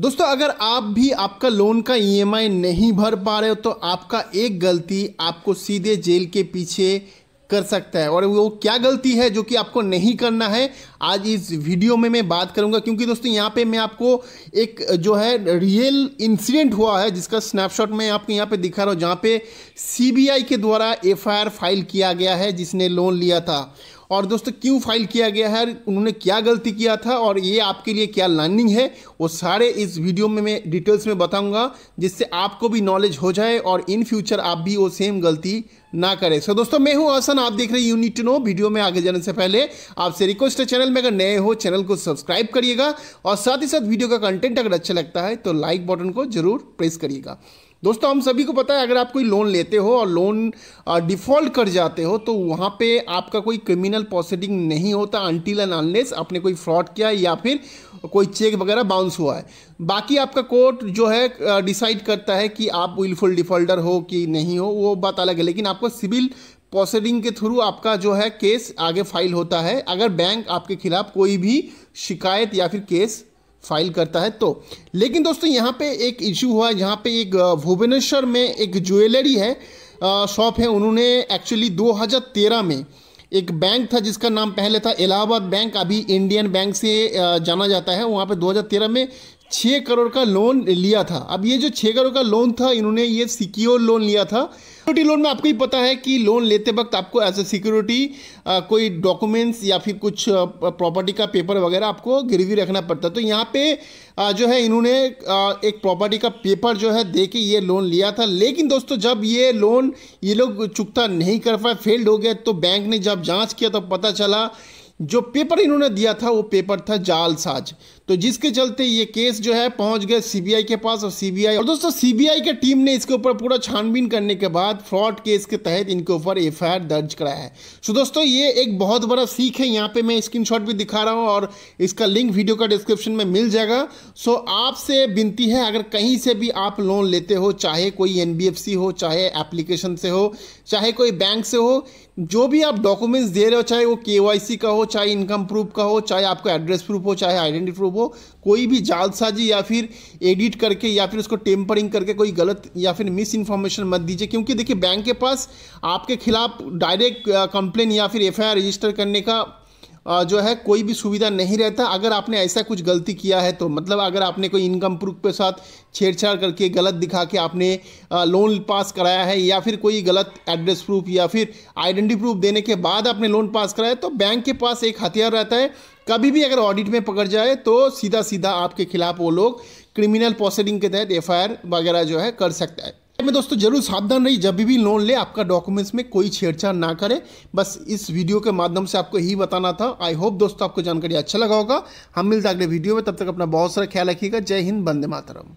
दोस्तों अगर आप भी आपका लोन का ईएमआई e नहीं भर पा रहे हो तो आपका एक गलती आपको सीधे जेल के पीछे कर सकता है और वो क्या गलती है जो कि आपको नहीं करना है आज इस वीडियो में मैं बात करूंगा क्योंकि दोस्तों यहाँ पे मैं आपको एक जो है रियल इंसिडेंट हुआ है जिसका स्नैपशॉट मैं आपको यहाँ पे दिखा रहा हूँ जहाँ पे सीबीआई के द्वारा एफआईआर फाइल किया गया है जिसने लोन लिया था और दोस्तों क्यों फाइल किया गया है उन्होंने क्या गलती किया था और ये आपके लिए क्या लर्निंग है वो सारे इस वीडियो में मैं डिटेल्स में बताऊंगा जिससे आपको भी नॉलेज हो जाए और इन फ्यूचर आप भी वो सेम गलती ना करें सो so, दोस्तों मैं हूं आसन आप देख रहे हैं यूनिट नो वीडियो में आगे जाने से पहले आपसे रिक्वेस्ट है चैनल में अगर नए हो चैनल को सब्सक्राइब करिएगा और साथ ही साथ वीडियो का कंटेंट अगर अच्छा लगता है तो लाइक बटन को जरूर प्रेस करिएगा दोस्तों हम सभी को पता है अगर आप कोई लोन लेते हो और लोन डिफ़ॉल्ट कर जाते हो तो वहाँ पे आपका कोई क्रिमिनल प्रोसीडिंग नहीं होता अनटिल एंड अनलेस आपने कोई फ्रॉड किया या फिर कोई चेक वगैरह बाउंस हुआ है बाकी आपका कोर्ट जो है डिसाइड करता है कि आप विलफुल डिफ़ॉल्टर हो कि नहीं हो वो बात अलग है लेकिन आपको सिविल प्रोसीडिंग के थ्रू आपका जो है केस आगे फाइल होता है अगर बैंक आपके खिलाफ कोई भी शिकायत या फिर केस फाइल करता है तो लेकिन दोस्तों यहाँ पे एक इशू हुआ यहाँ पे एक भुवनेश्वर में एक ज्वेलरी है शॉप है उन्होंने एक्चुअली 2013 में एक बैंक था जिसका नाम पहले था इलाहाबाद बैंक अभी इंडियन बैंक से जाना जाता है वहाँ पे 2013 में छः करोड़ का लोन लिया था अब ये जो छः करोड़ का लोन था इन्होंने ये सिक्योर लोन लिया था सिक्योरिटी लोन में आपको ही पता है कि लोन लेते वक्त आपको एज ए सिक्योरिटी कोई डॉक्यूमेंट्स या फिर कुछ प्रॉपर्टी का पेपर वगैरह आपको गिरवी रखना पड़ता है तो यहाँ पे आ, जो है इन्होंने आ, एक प्रॉपर्टी का पेपर जो है दे के ये लोन लिया था लेकिन दोस्तों जब ये लोन ये लोग चुकता नहीं कर पाए फेल्ड हो गए तो बैंक ने जब जाँच किया तो पता चला जो पेपर इन्होंने दिया था वो पेपर था जालसाज तो जिसके चलते ये केस जो है पहुंच गए सीबीआई के पास और सीबीआई और दोस्तों सीबीआई के टीम ने इसके ऊपर पूरा छानबीन करने के बाद फ्रॉड केस के तहत इनके ऊपर एफ दर्ज कराया है सो दोस्तों ये एक बहुत बड़ा सीख है यहाँ पे मैं स्क्रीनशॉट भी दिखा रहा हूँ और इसका लिंक वीडियो का डिस्क्रिप्शन में मिल जाएगा सो आपसे विनती है अगर कहीं से भी आप लोन लेते हो चाहे कोई एन हो चाहे एप्लीकेशन से हो चाहे कोई बैंक से हो जो भी आप डॉक्यूमेंट्स दे रहे हो चाहे वो के का हो चाहे इनकम प्रूफ का हो चाहे आपका एड्रेस प्रूफ हो चाहे आइडेंटिटी प्रूफ हो को कोई भी जालसाजी या फिर एडिट करके या फिर उसको टेम्परिंग करके कोई गलत या फिर मिस इन्फॉर्मेशन मत दीजिए क्योंकि देखिए बैंक के पास आपके खिलाफ डायरेक्ट कंप्लेन या फिर एफआईआर रजिस्टर करने का जो है कोई भी सुविधा नहीं रहता अगर आपने ऐसा कुछ गलती किया है तो मतलब अगर आपने कोई इनकम प्रूफ के साथ छेड़छाड़ करके गलत दिखा के आपने लोन पास कराया है या फिर कोई गलत एड्रेस प्रूफ या फिर आइडेंटिटी प्रूफ देने के बाद आपने लोन पास कराया तो बैंक के पास एक हथियार रहता है कभी भी अगर ऑडिट में पकड़ जाए तो सीधा सीधा आपके खिलाफ वो लोग क्रिमिनल प्रोसीडिंग के तहत एफ वगैरह जो है कर सकता है में दोस्तों जरूर सावधान रही जब भी लोन ले आपका डॉक्यूमेंट्स में कोई छेड़छाड़ ना करे बस इस वीडियो के माध्यम से आपको यही बताना था आई होप दोस्तों आपको जानकारी अच्छा लगा होगा हम मिलते अगले वीडियो में तब तक अपना बहुत सारा ख्याल रखिएगा जय हिंद बंदे मातरम